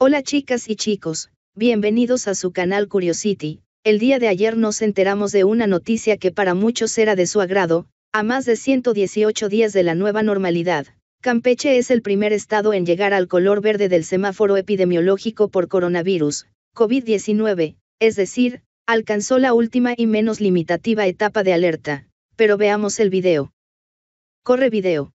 Hola chicas y chicos, bienvenidos a su canal Curiosity. El día de ayer nos enteramos de una noticia que para muchos era de su agrado, a más de 118 días de la nueva normalidad. Campeche es el primer estado en llegar al color verde del semáforo epidemiológico por coronavirus, COVID-19, es decir, alcanzó la última y menos limitativa etapa de alerta. Pero veamos el video. Corre video.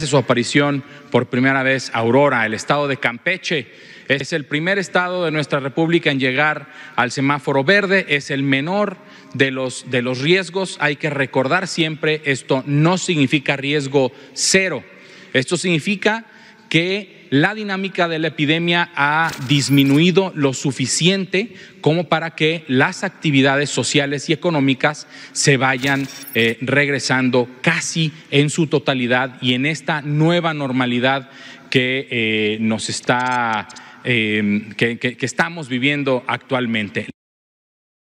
Hace su aparición por primera vez Aurora, el estado de Campeche. Es el primer estado de nuestra República en llegar al semáforo verde, es el menor de los, de los riesgos. Hay que recordar siempre, esto no significa riesgo cero. Esto significa que la dinámica de la epidemia ha disminuido lo suficiente como para que las actividades sociales y económicas se vayan eh, regresando casi en su totalidad y en esta nueva normalidad que eh, nos está, em, que estamos viviendo actualmente.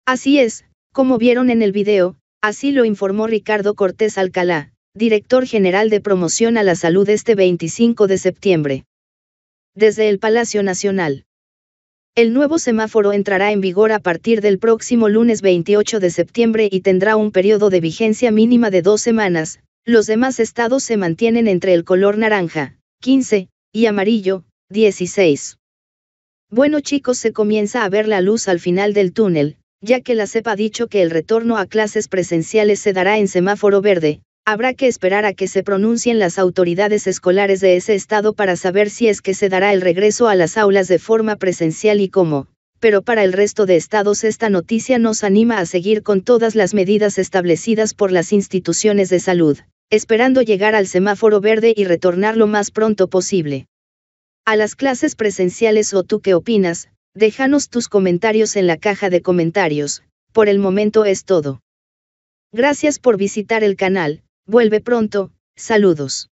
Así es, como vieron en el video, así lo informó Ricardo Cortés Alcalá, director general de promoción a la salud este 25 de septiembre desde el Palacio Nacional. El nuevo semáforo entrará en vigor a partir del próximo lunes 28 de septiembre y tendrá un periodo de vigencia mínima de dos semanas. Los demás estados se mantienen entre el color naranja, 15, y amarillo, 16. Bueno chicos, se comienza a ver la luz al final del túnel, ya que la sepa ha dicho que el retorno a clases presenciales se dará en semáforo verde, Habrá que esperar a que se pronuncien las autoridades escolares de ese estado para saber si es que se dará el regreso a las aulas de forma presencial y cómo, pero para el resto de estados esta noticia nos anima a seguir con todas las medidas establecidas por las instituciones de salud, esperando llegar al semáforo verde y retornar lo más pronto posible. A las clases presenciales o tú qué opinas, déjanos tus comentarios en la caja de comentarios, por el momento es todo. Gracias por visitar el canal Vuelve pronto, saludos.